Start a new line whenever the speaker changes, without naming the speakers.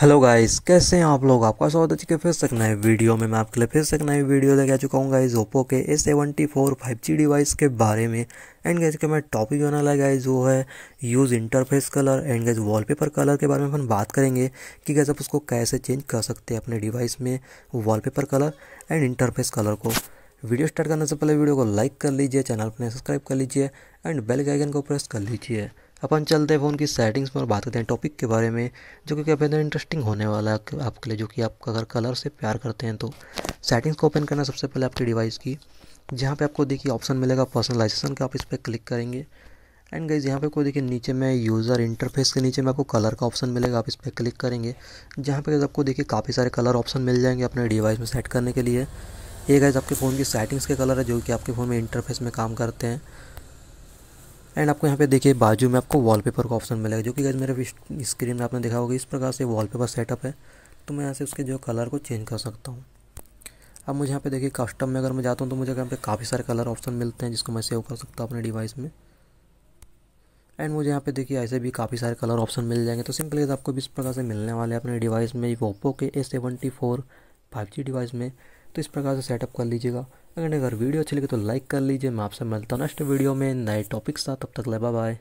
hello guys कैसे हैं आप लोग आपका स्वागत है फिर से नए वीडियो में मैं आपके लिए फिर से नई वीडियो लेके आ चुका हूँ गाइस ओप्पो के A seventy four five G device के बारे में एंड गैस के मैं टॉपिक होने लगा गाइस वो है use interface colour and gas wallpaper colour के बारे में अपन बात करेंगे कि गैस आप उसको कैसे चेंज कर सकते हैं अपने डिवाइस में paper colour and interface colour को वीडियो स्टार्ट करने से पहले वीडियो को लाइक कर लीजिए चैनल पर सब्सक्राइब कर लीजिए एंड बेल के आइकन को प्रेस कर लीजिए अपन चलते हैं फ़ोन की सेटिंग्स में और बात करते हैं टॉपिक के बारे में जो कि काफ़ी ज़्यादा इंटरेस्टिंग होने वाला है आपके लिए जो कि आप अगर कलर से प्यार करते हैं तो सेटिंग्स को ओपन करना सबसे पहले आपकी डिवाइस की जहाँ पे आपको देखिए ऑप्शन मिलेगा पर्सनलाइजेशन का आप इस पर क्लिक करेंगे एंड गाइज यहाँ पे आपको देखिए नीचे में यूज़र इंटरफेस के नीचे में आपको कलर का ऑप्शन मिलेगा आप इस पर क्लिक करेंगे जहाँ पे आपको देखिए काफ़ी सारे कलर ऑप्शन मिल जाएंगे अपने डिवाइस में सेट करने के लिए ये गाइज आपके फ़ोन की सेटिंग्स के कलर है जो कि आपके फ़ोन में इंटरफेस में काम करते हैं एंड आपको यहाँ पे देखिए बाजू में आपको वॉलपेपर का ऑप्शन मिलेगा जो कि गैस मेरे स्क्रीन में आपने देखा होगा इस प्रकार से वॉलपेपर सेटअप है तो मैं यहाँ से उसके जो कलर को चेंज कर सकता हूँ अब मुझे यहाँ पे देखिए कस्टम में अगर मैं जाता हूँ तो मुझे यहाँ पे काफ़ी सारे कलर ऑप्शन मिलते हैं जिसको मैं सेव कर सकता हूँ अपने डिवाइस में एंड मुझे यहाँ पे देखिए ऐसे भी काफ़ी सारे कलर ऑप्शन मिल जाएंगे तो सिंपली आपको भी इस प्रकार से मिलने वाले अपने डिवाइस में ओप्पो के A seventy four five G device में तो इस प्रकार से सेटअप कर लीजिएगा अगर अगर वीडियो अच्छी लगी तो लाइक कर लीजिए मैं आपसे मिलता हूँ नेक्स्ट वीडियो में नए टॉपिक साथ तब तक ले बाय